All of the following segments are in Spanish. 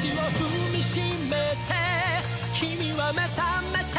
地を踏みしめて君は目覚めて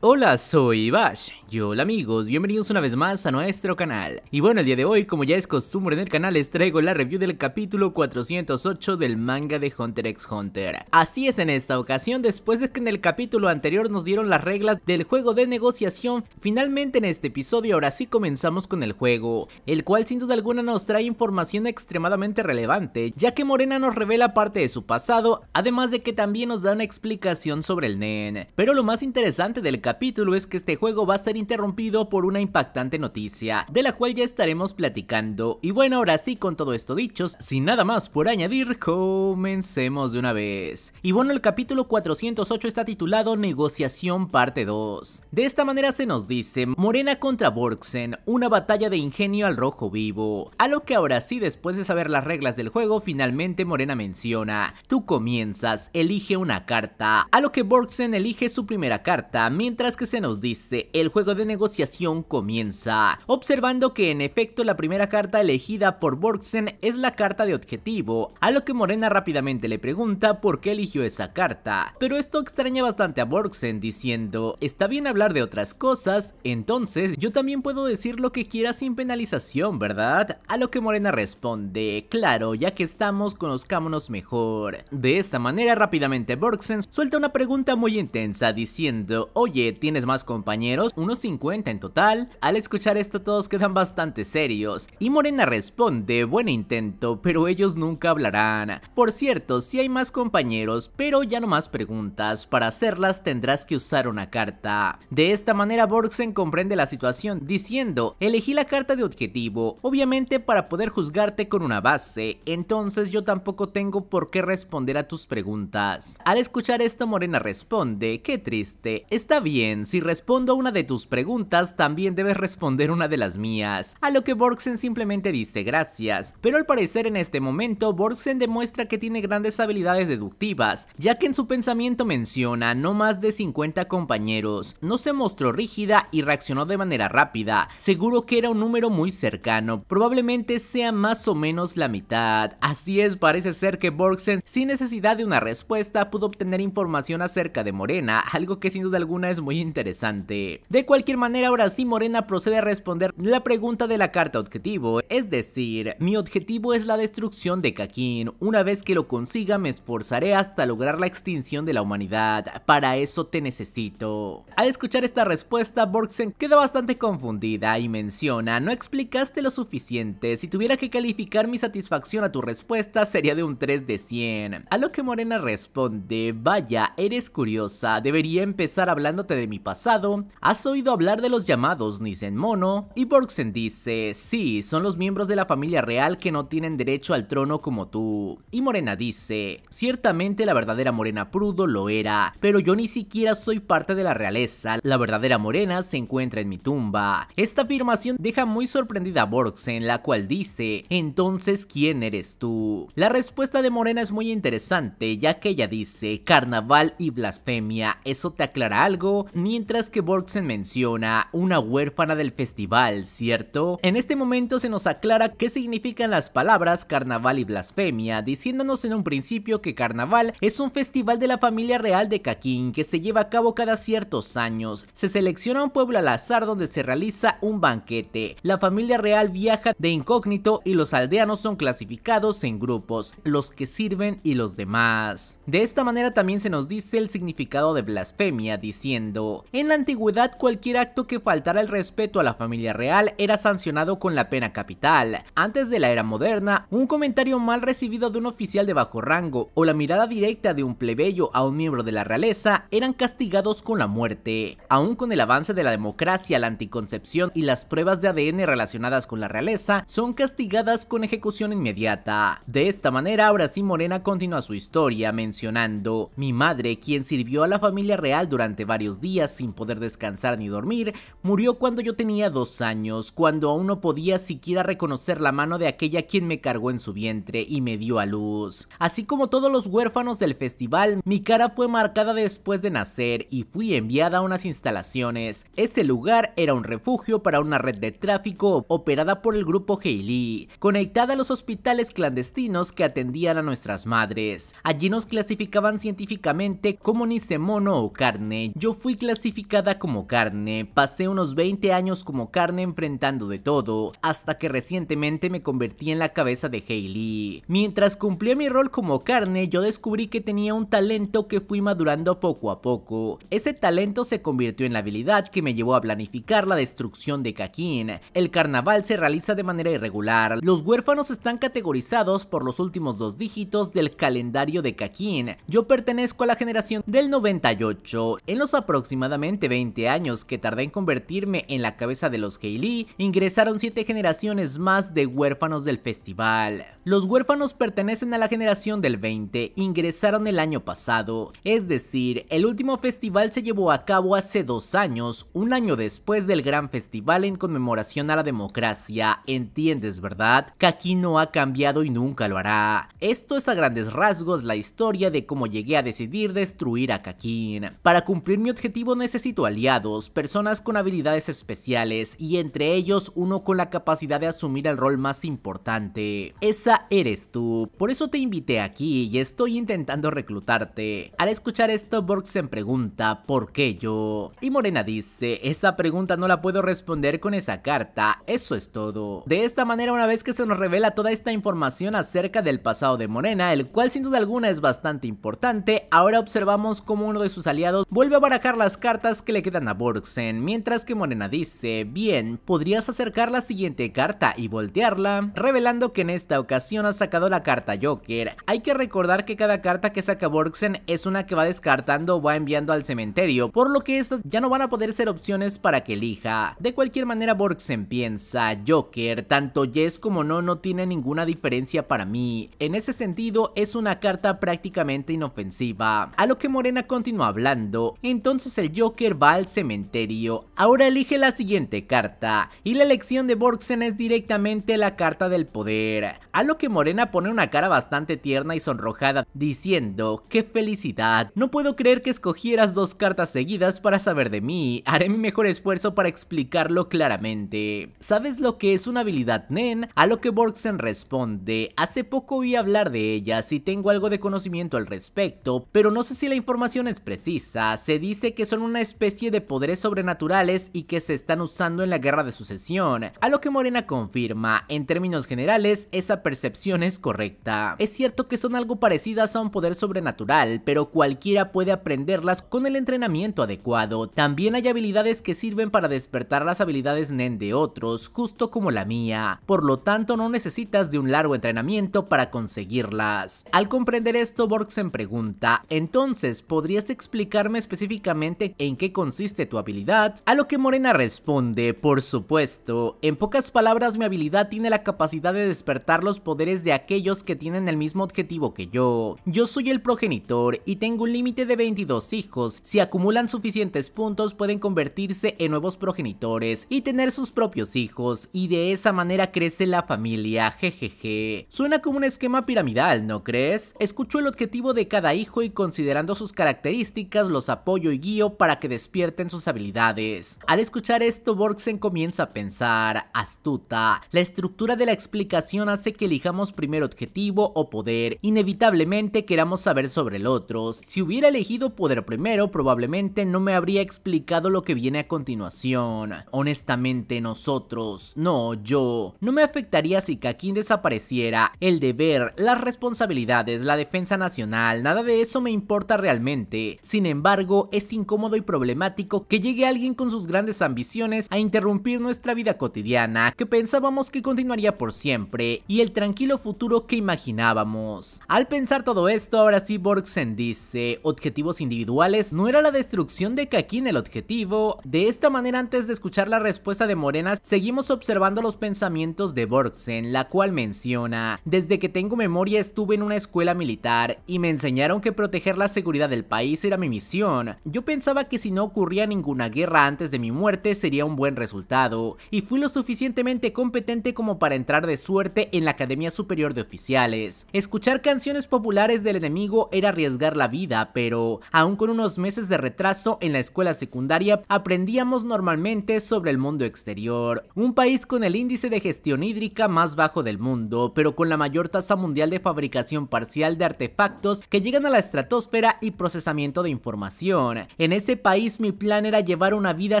Hola, soy Bash. Y hola amigos, bienvenidos una vez más a nuestro canal. Y bueno, el día de hoy, como ya es costumbre en el canal, les traigo la review del capítulo 408 del manga de Hunter x Hunter. Así es en esta ocasión, después de que en el capítulo anterior nos dieron las reglas del juego de negociación, finalmente en este episodio ahora sí comenzamos con el juego, el cual sin duda alguna nos trae información extremadamente relevante, ya que Morena nos revela parte de su pasado, además de que también nos da una explicación sobre el NEN. Pero lo más interesante del capítulo capítulo es que este juego va a ser interrumpido por una impactante noticia, de la cual ya estaremos platicando. Y bueno, ahora sí, con todo esto dicho, sin nada más por añadir, comencemos de una vez. Y bueno, el capítulo 408 está titulado Negociación parte 2. De esta manera se nos dice, Morena contra Borgsen, una batalla de ingenio al rojo vivo. A lo que ahora sí, después de saber las reglas del juego, finalmente Morena menciona, tú comienzas, elige una carta. A lo que Borgsen elige su primera carta, mientras mientras que se nos dice, el juego de negociación comienza, observando que en efecto la primera carta elegida por Borgsen es la carta de objetivo, a lo que Morena rápidamente le pregunta por qué eligió esa carta, pero esto extraña bastante a Borgsen diciendo, está bien hablar de otras cosas, entonces yo también puedo decir lo que quiera sin penalización, ¿verdad? A lo que Morena responde, claro, ya que estamos, conozcámonos mejor. De esta manera rápidamente Borgsen suelta una pregunta muy intensa diciendo, oye, tienes más compañeros, unos 50 en total. Al escuchar esto todos quedan bastante serios y Morena responde, buen intento, pero ellos nunca hablarán. Por cierto, si hay más compañeros, pero ya no más preguntas, para hacerlas tendrás que usar una carta. De esta manera Borgsen comprende la situación diciendo, elegí la carta de objetivo, obviamente para poder juzgarte con una base, entonces yo tampoco tengo por qué responder a tus preguntas. Al escuchar esto Morena responde, qué triste, está bien si respondo a una de tus preguntas, también debes responder una de las mías. A lo que Borgsen simplemente dice gracias, pero al parecer en este momento Borgsen demuestra que tiene grandes habilidades deductivas, ya que en su pensamiento menciona no más de 50 compañeros, no se mostró rígida y reaccionó de manera rápida, seguro que era un número muy cercano, probablemente sea más o menos la mitad, así es parece ser que Borgsen sin necesidad de una respuesta pudo obtener información acerca de Morena, algo que sin duda alguna es muy muy interesante. De cualquier manera, ahora sí Morena procede a responder la pregunta de la carta objetivo, es decir, mi objetivo es la destrucción de Kakin, una vez que lo consiga me esforzaré hasta lograr la extinción de la humanidad, para eso te necesito. Al escuchar esta respuesta, Borgsen queda bastante confundida y menciona, no explicaste lo suficiente, si tuviera que calificar mi satisfacción a tu respuesta sería de un 3 de 100. A lo que Morena responde, vaya, eres curiosa, debería empezar hablándote de mi pasado, ¿has oído hablar de los llamados Nisen Mono? Y Borgsen dice, sí, son los miembros de la familia real que no tienen derecho al trono como tú. Y Morena dice, ciertamente la verdadera Morena Prudo lo era, pero yo ni siquiera soy parte de la realeza, la verdadera Morena se encuentra en mi tumba. Esta afirmación deja muy sorprendida a Borgsen, la cual dice, entonces ¿quién eres tú? La respuesta de Morena es muy interesante, ya que ella dice, carnaval y blasfemia, ¿eso te aclara algo? mientras que Borgsen menciona una huérfana del festival, ¿cierto? En este momento se nos aclara qué significan las palabras carnaval y blasfemia, diciéndonos en un principio que carnaval es un festival de la familia real de Caquín que se lleva a cabo cada ciertos años. Se selecciona un pueblo al azar donde se realiza un banquete. La familia real viaja de incógnito y los aldeanos son clasificados en grupos, los que sirven y los demás. De esta manera también se nos dice el significado de blasfemia, diciendo en la antigüedad cualquier acto que faltara el respeto a la familia real era sancionado con la pena capital. Antes de la era moderna, un comentario mal recibido de un oficial de bajo rango o la mirada directa de un plebeyo a un miembro de la realeza eran castigados con la muerte. Aún con el avance de la democracia, la anticoncepción y las pruebas de ADN relacionadas con la realeza son castigadas con ejecución inmediata. De esta manera, ahora sí Morena continúa su historia mencionando, mi madre, quien sirvió a la familia real durante varios días sin poder descansar ni dormir, murió cuando yo tenía dos años, cuando aún no podía siquiera reconocer la mano de aquella quien me cargó en su vientre y me dio a luz. Así como todos los huérfanos del festival, mi cara fue marcada después de nacer y fui enviada a unas instalaciones. Ese lugar era un refugio para una red de tráfico operada por el grupo Heili, conectada a los hospitales clandestinos que atendían a nuestras madres. Allí nos clasificaban científicamente como ni mono o carne. Yo clasificada como carne, pasé unos 20 años como carne enfrentando de todo, hasta que recientemente me convertí en la cabeza de Hailey. Mientras cumplía mi rol como carne, yo descubrí que tenía un talento que fui madurando poco a poco. Ese talento se convirtió en la habilidad que me llevó a planificar la destrucción de Kakin. El carnaval se realiza de manera irregular, los huérfanos están categorizados por los últimos dos dígitos del calendario de Kakin. Yo pertenezco a la generación del 98, en los aproximadamente aproximadamente 20 años que tardé en convertirme en la cabeza de los Heili, ingresaron 7 generaciones más de huérfanos del festival. Los huérfanos pertenecen a la generación del 20, ingresaron el año pasado, es decir, el último festival se llevó a cabo hace 2 años, un año después del gran festival en conmemoración a la democracia, entiendes verdad, que no ha cambiado y nunca lo hará. Esto es a grandes rasgos la historia de cómo llegué a decidir destruir a Kakin. Para cumplir mi objetivo necesito aliados, personas con habilidades especiales y entre ellos uno con la capacidad de asumir el rol más importante. Esa eres tú, por eso te invité aquí y estoy intentando reclutarte. Al escuchar esto, se pregunta, ¿por qué yo? Y Morena dice, esa pregunta no la puedo responder con esa carta, eso es todo. De esta manera, una vez que se nos revela toda esta información acerca del pasado de Morena, el cual sin duda alguna es bastante importante, ahora observamos cómo uno de sus aliados vuelve a barajar las cartas que le quedan a Borgsen, mientras que Morena dice, bien, podrías acercar la siguiente carta y voltearla, revelando que en esta ocasión ha sacado la carta Joker. Hay que recordar que cada carta que saca Borgsen es una que va descartando o va enviando al cementerio, por lo que estas ya no van a poder ser opciones para que elija. De cualquier manera Borgsen piensa, Joker, tanto Yes como No no tiene ninguna diferencia para mí. En ese sentido es una carta prácticamente inofensiva. A lo que Morena continúa hablando, entonces el Joker va al cementerio. Ahora elige la siguiente carta, y la elección de Borgsen es directamente la carta del poder. A lo que Morena pone una cara bastante tierna y sonrojada, diciendo, ¡qué felicidad! No puedo creer que escogieras dos cartas seguidas para saber de mí, haré mi mejor esfuerzo para explicarlo claramente. ¿Sabes lo que es una habilidad Nen? A lo que Borgsen responde, hace poco oí hablar de ella, y tengo algo de conocimiento al respecto, pero no sé si la información es precisa, se dice que que son una especie de poderes sobrenaturales y que se están usando en la guerra de sucesión, a lo que Morena confirma, en términos generales esa percepción es correcta. Es cierto que son algo parecidas a un poder sobrenatural, pero cualquiera puede aprenderlas con el entrenamiento adecuado. También hay habilidades que sirven para despertar las habilidades Nen de otros, justo como la mía, por lo tanto no necesitas de un largo entrenamiento para conseguirlas. Al comprender esto, Borg se pregunta, entonces, ¿podrías explicarme específicamente en qué consiste tu habilidad, a lo que Morena responde, por supuesto, en pocas palabras mi habilidad tiene la capacidad de despertar los poderes de aquellos que tienen el mismo objetivo que yo. Yo soy el progenitor y tengo un límite de 22 hijos, si acumulan suficientes puntos pueden convertirse en nuevos progenitores y tener sus propios hijos y de esa manera crece la familia, jejeje. Suena como un esquema piramidal, ¿no crees? Escucho el objetivo de cada hijo y considerando sus características los apoyo y para que despierten sus habilidades. Al escuchar esto, Borgsen comienza a pensar, astuta. La estructura de la explicación hace que elijamos primer objetivo o poder. Inevitablemente queramos saber sobre el otro. Si hubiera elegido poder primero, probablemente no me habría explicado lo que viene a continuación. Honestamente, nosotros, no, yo, no me afectaría si Kakin desapareciera. El deber, las responsabilidades, la defensa nacional, nada de eso me importa realmente. Sin embargo, es incómodo y problemático que llegue alguien con sus grandes ambiciones a interrumpir nuestra vida cotidiana, que pensábamos que continuaría por siempre, y el tranquilo futuro que imaginábamos. Al pensar todo esto, ahora sí Borgsen dice, objetivos individuales no era la destrucción de Kakin el objetivo. De esta manera, antes de escuchar la respuesta de Morenas, seguimos observando los pensamientos de Borgsen, la cual menciona, desde que tengo memoria estuve en una escuela militar y me enseñaron que proteger la seguridad del país era mi misión. Yo pensaba que si no ocurría ninguna guerra antes de mi muerte sería un buen resultado, y fui lo suficientemente competente como para entrar de suerte en la Academia Superior de Oficiales. Escuchar canciones populares del enemigo era arriesgar la vida, pero aún con unos meses de retraso en la escuela secundaria aprendíamos normalmente sobre el mundo exterior, un país con el índice de gestión hídrica más bajo del mundo, pero con la mayor tasa mundial de fabricación parcial de artefactos que llegan a la estratosfera y procesamiento de información. En ese país mi plan era llevar una vida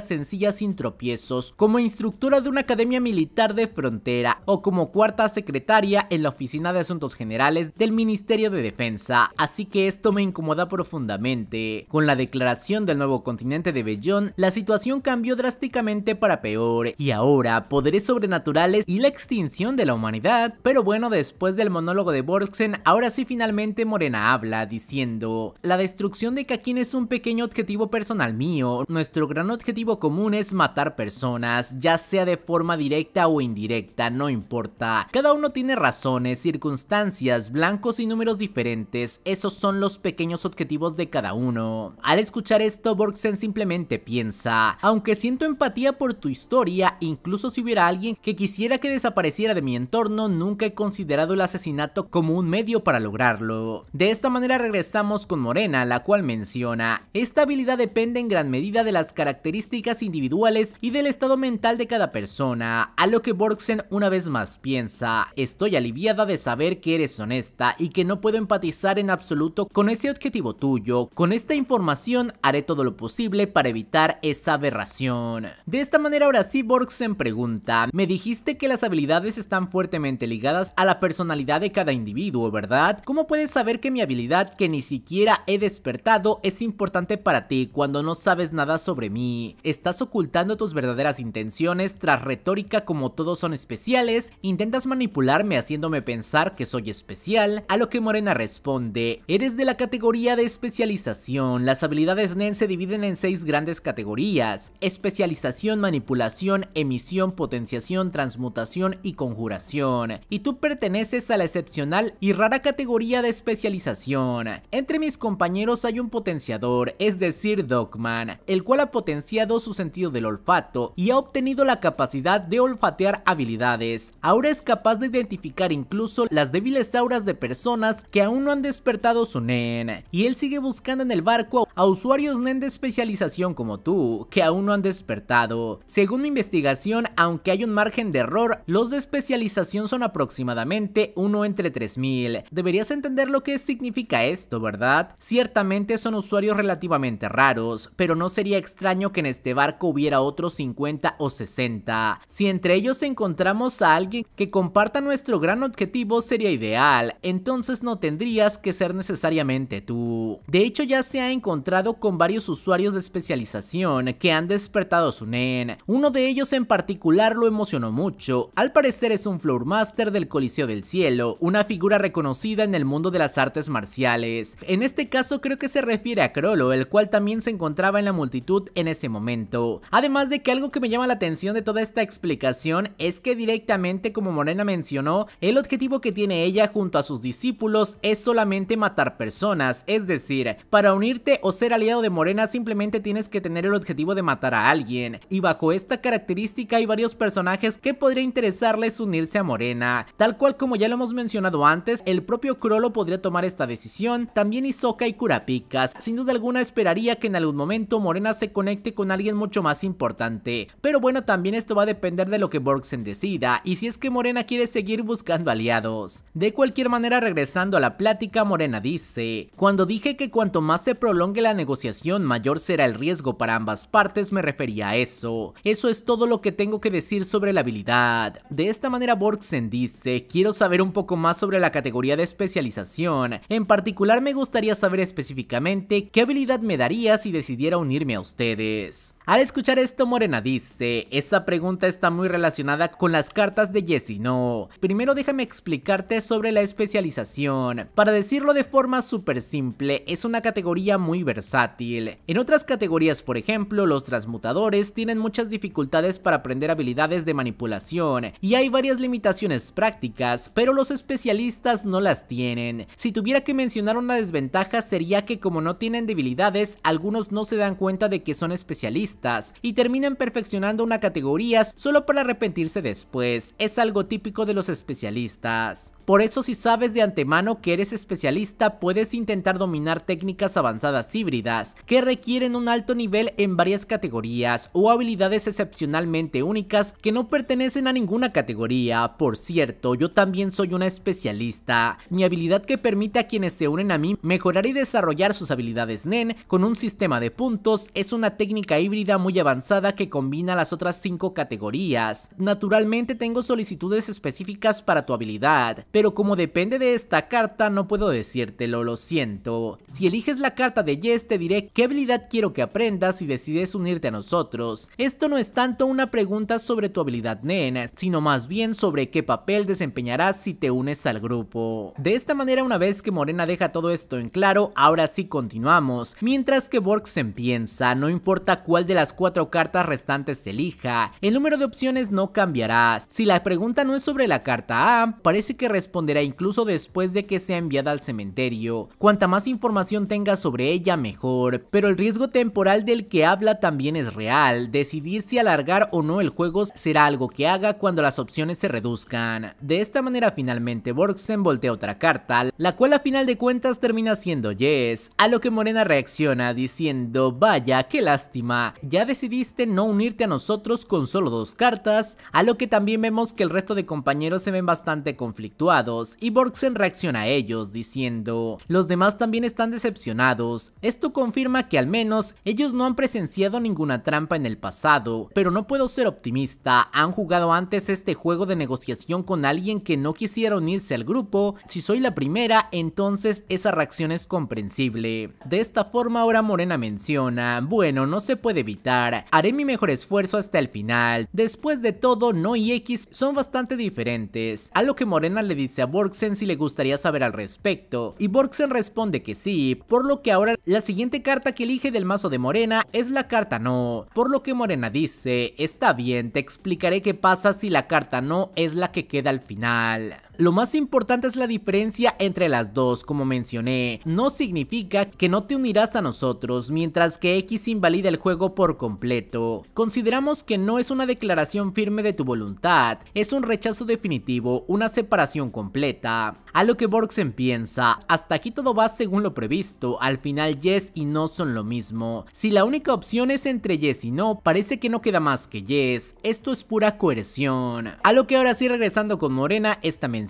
sencilla sin tropiezos, como instructora de una academia militar de frontera o como cuarta secretaria en la Oficina de Asuntos Generales del Ministerio de Defensa, así que esto me incomoda profundamente. Con la declaración del nuevo continente de Bellón, la situación cambió drásticamente para peor, y ahora poderes sobrenaturales y la extinción de la humanidad. Pero bueno, después del monólogo de Borgsen, ahora sí finalmente Morena habla, diciendo, la destrucción de Kakin es un pequeño objetivo personal mío, nuestro gran objetivo común es matar personas, ya sea de forma directa o indirecta, no importa. Cada uno tiene razones, circunstancias, blancos y números diferentes, esos son los pequeños objetivos de cada uno. Al escuchar esto, Borgsen simplemente piensa, aunque siento empatía por tu historia, incluso si hubiera alguien que quisiera que desapareciera de mi entorno, nunca he considerado el asesinato como un medio para lograrlo. De esta manera regresamos con Morena, la cual menciona, esta habilidad depende en gran medida de las características individuales y del estado mental de cada persona, a lo que Borgsen una vez más piensa, estoy aliviada de saber que eres honesta y que no puedo empatizar en absoluto con ese objetivo tuyo, con esta información haré todo lo posible para evitar esa aberración. De esta manera ahora sí Borgsen pregunta, me dijiste que las habilidades están fuertemente ligadas a la personalidad de cada individuo, ¿verdad? ¿Cómo puedes saber que mi habilidad que ni siquiera he despertado es importante para ti? cuando no sabes nada sobre mí. Estás ocultando tus verdaderas intenciones tras retórica como todos son especiales, intentas manipularme haciéndome pensar que soy especial, a lo que Morena responde, eres de la categoría de especialización, las habilidades NEN se dividen en seis grandes categorías, especialización, manipulación, emisión, potenciación, transmutación y conjuración, y tú perteneces a la excepcional y rara categoría de especialización. Entre mis compañeros hay un potenciador, es decir, decir Dogman, el cual ha potenciado su sentido del olfato y ha obtenido la capacidad de olfatear habilidades. Ahora es capaz de identificar incluso las débiles auras de personas que aún no han despertado su NEN, y él sigue buscando en el barco a usuarios NEN de especialización como tú, que aún no han despertado. Según mi investigación, aunque hay un margen de error, los de especialización son aproximadamente uno entre 3000. Deberías entender lo que significa esto, ¿verdad? Ciertamente son usuarios relativamente raros, pero no sería extraño que en este barco hubiera otros 50 o 60. Si entre ellos encontramos a alguien que comparta nuestro gran objetivo sería ideal, entonces no tendrías que ser necesariamente tú. De hecho ya se ha encontrado con varios usuarios de especialización que han despertado su NEN. Uno de ellos en particular lo emocionó mucho, al parecer es un Floor Master del Coliseo del Cielo, una figura reconocida en el mundo de las artes marciales. En este caso creo que se refiere a Crollo, el cual también se encontraba en la multitud en ese momento. Además de que algo que me llama la atención de toda esta explicación es que directamente, como Morena mencionó, el objetivo que tiene ella junto a sus discípulos es solamente matar personas, es decir, para unirte o ser aliado de Morena simplemente tienes que tener el objetivo de matar a alguien, y bajo esta característica hay varios personajes que podría interesarles unirse a Morena, tal cual como ya lo hemos mencionado antes, el propio Crollo podría tomar esta decisión, también Isoka y Kurapikas, sin duda alguna esperaría que en algún momento Morena se conecte con alguien mucho más importante. Pero bueno, también esto va a depender de lo que Borgsen decida y si es que Morena quiere seguir buscando aliados. De cualquier manera, regresando a la plática, Morena dice, cuando dije que cuanto más se prolongue la negociación, mayor será el riesgo para ambas partes, me refería a eso. Eso es todo lo que tengo que decir sobre la habilidad. De esta manera, Borgsen dice, quiero saber un poco más sobre la categoría de especialización. En particular, me gustaría saber específicamente qué habilidad me da si decidiera unirme a ustedes? Al escuchar esto, Morena dice, esa pregunta está muy relacionada con las cartas de y no. Primero déjame explicarte sobre la especialización. Para decirlo de forma súper simple, es una categoría muy versátil. En otras categorías, por ejemplo, los transmutadores tienen muchas dificultades para aprender habilidades de manipulación y hay varias limitaciones prácticas, pero los especialistas no las tienen. Si tuviera que mencionar una desventaja sería que como no tienen debilidades, algunos no se dan cuenta de que son especialistas y terminan perfeccionando una categoría solo para arrepentirse después. Es algo típico de los especialistas. Por eso si sabes de antemano que eres especialista puedes intentar dominar técnicas avanzadas híbridas que requieren un alto nivel en varias categorías o habilidades excepcionalmente únicas que no pertenecen a ninguna categoría. Por cierto, yo también soy una especialista. Mi habilidad que permite a quienes se unen a mí mejorar y desarrollar sus habilidades NEN con un un sistema de puntos es una técnica híbrida muy avanzada que combina las otras cinco categorías. Naturalmente tengo solicitudes específicas para tu habilidad, pero como depende de esta carta no puedo decírtelo, lo siento. Si eliges la carta de Yes te diré qué habilidad quiero que aprendas si decides unirte a nosotros. Esto no es tanto una pregunta sobre tu habilidad nena, sino más bien sobre qué papel desempeñarás si te unes al grupo. De esta manera una vez que Morena deja todo esto en claro, ahora sí continuamos. Mientras que Borg se empieza, no importa cuál de las cuatro cartas restantes se elija, el número de opciones no cambiará. Si la pregunta no es sobre la carta A, parece que responderá incluso después de que sea enviada al cementerio. Cuanta más información tenga sobre ella, mejor. Pero el riesgo temporal del que habla también es real. Decidir si alargar o no el juego será algo que haga cuando las opciones se reduzcan. De esta manera finalmente se voltea otra carta, la cual a final de cuentas termina siendo Yes, a lo que Morena reacciona diciendo, vaya, qué lástima, ya decidiste no unirte a nosotros con solo dos cartas, a lo que también vemos que el resto de compañeros se ven bastante conflictuados y Borgsen reacciona a ellos diciendo, los demás también están decepcionados, esto confirma que al menos ellos no han presenciado ninguna trampa en el pasado, pero no puedo ser optimista, han jugado antes este juego de negociación con alguien que no quisiera unirse al grupo, si soy la primera entonces esa reacción es comprensible. De esta forma Ahora Morena menciona, bueno, no se puede evitar, haré mi mejor esfuerzo hasta el final. Después de todo, No y X son bastante diferentes, a lo que Morena le dice a Borgsen si le gustaría saber al respecto, y Borgsen responde que sí, por lo que ahora la siguiente carta que elige del mazo de Morena es la carta no, por lo que Morena dice, está bien, te explicaré qué pasa si la carta no es la que queda al final. Lo más importante es la diferencia entre las dos, como mencioné. No significa que no te unirás a nosotros, mientras que X invalida el juego por completo. Consideramos que no es una declaración firme de tu voluntad, es un rechazo definitivo, una separación completa. A lo que Borgsen piensa, hasta aquí todo va según lo previsto, al final yes y no son lo mismo. Si la única opción es entre yes y no, parece que no queda más que yes, esto es pura coerción. A lo que ahora sí regresando con Morena, esta mención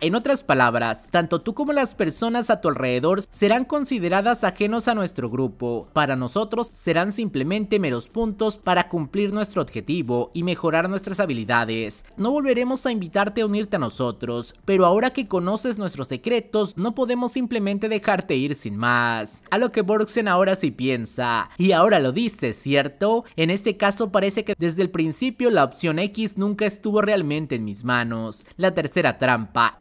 en otras palabras, tanto tú como las personas a tu alrededor serán consideradas ajenos a nuestro grupo. Para nosotros serán simplemente meros puntos para cumplir nuestro objetivo y mejorar nuestras habilidades. No volveremos a invitarte a unirte a nosotros, pero ahora que conoces nuestros secretos, no podemos simplemente dejarte ir sin más. A lo que Borgsen ahora sí piensa, y ahora lo dice, ¿cierto? En este caso parece que desde el principio la opción X nunca estuvo realmente en mis manos. La tercera trama.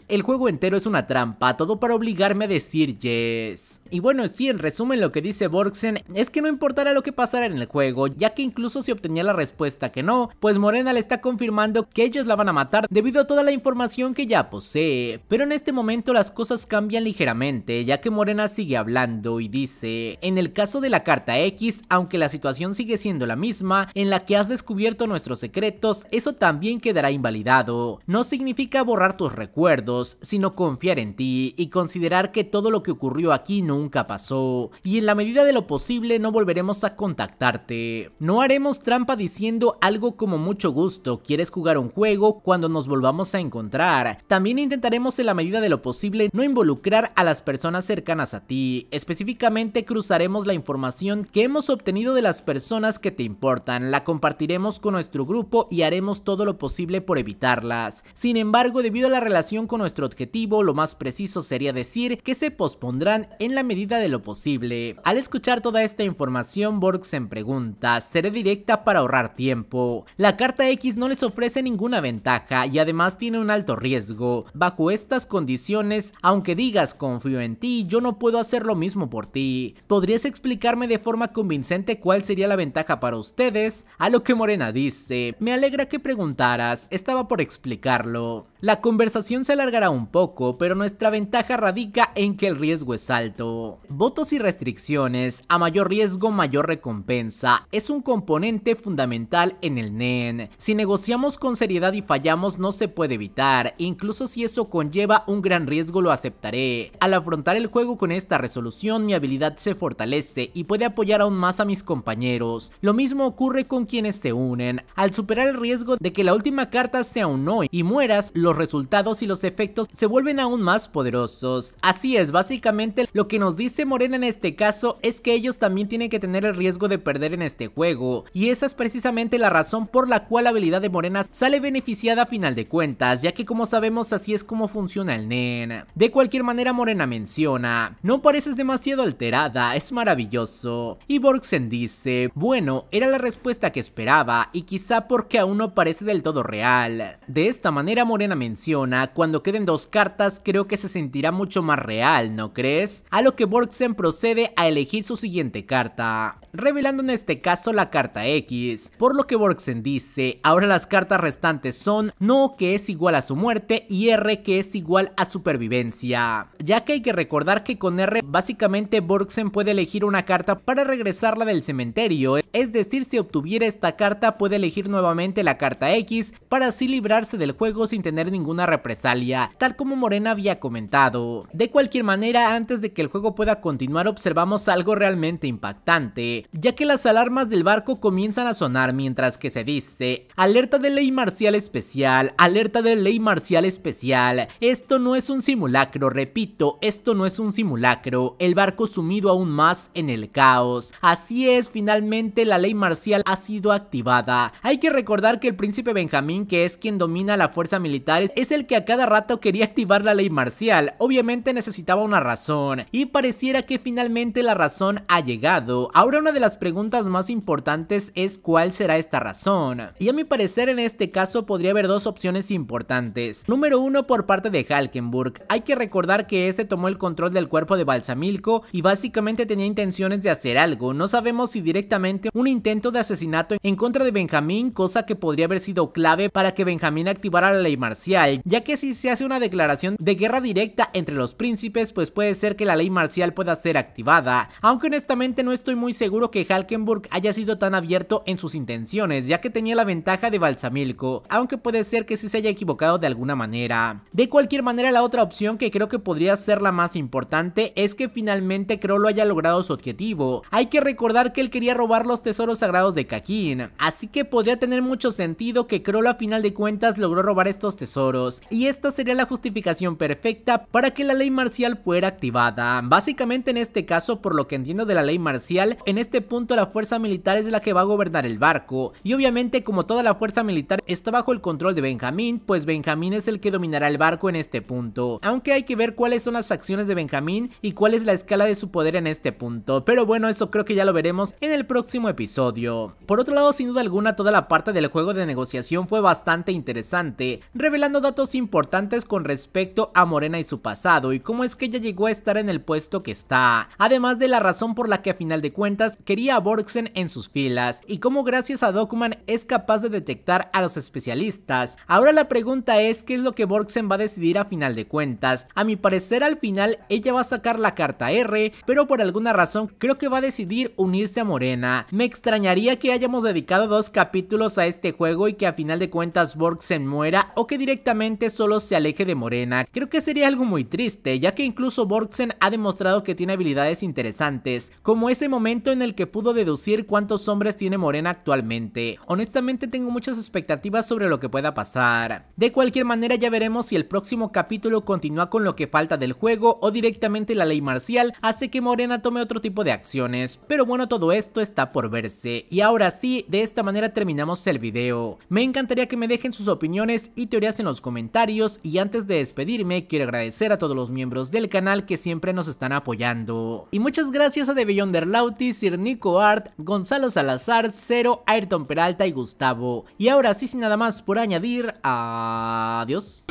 El juego entero es una trampa, todo para obligarme a decir yes. Y bueno, si en resumen lo que dice Borgsen es que no importará lo que pasara en el juego, ya que incluso si obtenía la respuesta que no, pues Morena le está confirmando que ellos la van a matar debido a toda la información que ya posee. Pero en este momento las cosas cambian ligeramente, ya que Morena sigue hablando y dice, en el caso de la carta X, aunque la situación sigue siendo la misma, en la que has descubierto nuestros secretos, eso también quedará invalidado. No significa borrar tus recuerdos, sino confiar en ti y considerar que todo lo que ocurrió aquí nunca pasó, y en la medida de lo posible no volveremos a contactarte. No haremos trampa diciendo algo como mucho gusto, quieres jugar un juego cuando nos volvamos a encontrar. También intentaremos en la medida de lo posible no involucrar a las personas cercanas a ti, específicamente cruzaremos la información que hemos obtenido de las personas que te importan, la compartiremos con nuestro grupo y haremos todo lo posible por evitarlas. Sin embargo, debido a la relación con nuestro objetivo, lo más preciso sería decir que se pospondrán en la medida de lo posible. Al escuchar toda esta información, Borg se pregunta, ¿seré directa para ahorrar tiempo? La carta X no les ofrece ninguna ventaja y además tiene un alto riesgo. Bajo estas condiciones, aunque digas confío en ti, yo no puedo hacer lo mismo por ti. ¿Podrías explicarme de forma convincente cuál sería la ventaja para ustedes? A lo que Morena dice, me alegra que preguntaras, estaba por explicarlo. La conversación conversación se alargará un poco, pero nuestra ventaja radica en que el riesgo es alto. Votos y restricciones, a mayor riesgo mayor recompensa, es un componente fundamental en el NEN. E si negociamos con seriedad y fallamos no se puede evitar, incluso si eso conlleva un gran riesgo lo aceptaré. Al afrontar el juego con esta resolución mi habilidad se fortalece y puede apoyar aún más a mis compañeros. Lo mismo ocurre con quienes se unen. Al superar el riesgo de que la última carta sea un no y mueras, los resultados y los efectos se vuelven aún más poderosos. Así es, básicamente lo que nos dice Morena en este caso es que ellos también tienen que tener el riesgo de perder en este juego, y esa es precisamente la razón por la cual la habilidad de Morena sale beneficiada a final de cuentas, ya que como sabemos así es como funciona el NEN. E de cualquier manera Morena menciona, no pareces demasiado alterada, es maravilloso. Y Borgsen dice, bueno, era la respuesta que esperaba, y quizá porque aún no parece del todo real. De esta manera Morena menciona, cuando queden dos cartas creo que se sentirá mucho más real, ¿no crees? A lo que Borgsen procede a elegir su siguiente carta revelando en este caso la carta X. Por lo que Borgsen dice, ahora las cartas restantes son No que es igual a su muerte y R que es igual a supervivencia. Ya que hay que recordar que con R básicamente Borgsen puede elegir una carta para regresarla del cementerio, es decir si obtuviera esta carta puede elegir nuevamente la carta X para así librarse del juego sin tener ninguna represalia, tal como Morena había comentado. De cualquier manera, antes de que el juego pueda continuar observamos algo realmente impactante, ya que las alarmas del barco comienzan a sonar mientras que se dice alerta de ley marcial especial, alerta de ley marcial especial, esto no es un simulacro, repito, esto no es un simulacro, el barco sumido aún más en el caos. Así es, finalmente la ley marcial ha sido activada. Hay que recordar que el príncipe Benjamín, que es quien domina la fuerza militar, es el que a cada rato quería activar la ley marcial, obviamente necesitaba una razón, y pareciera que finalmente la razón ha llegado. Ahora una de las preguntas más importantes es cuál será esta razón. Y a mi parecer en este caso podría haber dos opciones importantes. Número uno por parte de Halkenburg. Hay que recordar que este tomó el control del cuerpo de Balsamilco y básicamente tenía intenciones de hacer algo. No sabemos si directamente un intento de asesinato en contra de Benjamín, cosa que podría haber sido clave para que Benjamín activara la ley marcial, ya que si se hace una declaración de guerra directa entre los príncipes, pues puede ser que la ley marcial pueda ser activada. Aunque honestamente no estoy muy seguro que Halkenburg haya sido tan abierto en sus intenciones, ya que tenía la ventaja de Balsamilco, aunque puede ser que sí se haya equivocado de alguna manera. De cualquier manera, la otra opción que creo que podría ser la más importante es que finalmente Crollo haya logrado su objetivo. Hay que recordar que él quería robar los tesoros sagrados de Kakin, así que podría tener mucho sentido que Crollo a final de cuentas logró robar estos tesoros, y esta sería la justificación perfecta para que la ley marcial fuera activada. Básicamente en este caso, por lo que entiendo de la ley marcial, en este este punto la fuerza militar es la que va a gobernar el barco, y obviamente como toda la fuerza militar está bajo el control de Benjamín, pues Benjamín es el que dominará el barco en este punto, aunque hay que ver cuáles son las acciones de Benjamín y cuál es la escala de su poder en este punto, pero bueno eso creo que ya lo veremos en el próximo episodio. Por otro lado sin duda alguna toda la parte del juego de negociación fue bastante interesante, revelando datos importantes con respecto a Morena y su pasado y cómo es que ella llegó a estar en el puesto que está, además de la razón por la que a final de cuentas quería a Borgsen en sus filas y cómo gracias a Dokuman es capaz de detectar a los especialistas. Ahora la pregunta es qué es lo que Borgsen va a decidir a final de cuentas. A mi parecer al final ella va a sacar la carta R, pero por alguna razón creo que va a decidir unirse a Morena. Me extrañaría que hayamos dedicado dos capítulos a este juego y que a final de cuentas Borgsen muera o que directamente solo se aleje de Morena. Creo que sería algo muy triste, ya que incluso Borgsen ha demostrado que tiene habilidades interesantes, como ese momento en el que pudo deducir cuántos hombres tiene Morena actualmente. Honestamente tengo muchas expectativas sobre lo que pueda pasar. De cualquier manera ya veremos si el próximo capítulo continúa con lo que falta del juego o directamente la ley marcial hace que Morena tome otro tipo de acciones. Pero bueno, todo esto está por verse. Y ahora sí, de esta manera terminamos el video. Me encantaría que me dejen sus opiniones y teorías en los comentarios y antes de despedirme quiero agradecer a todos los miembros del canal que siempre nos están apoyando. Y muchas gracias a The Lautis y Nico Art, Gonzalo Salazar, Cero, Ayrton Peralta y Gustavo. Y ahora sí, sin nada más por añadir, adiós.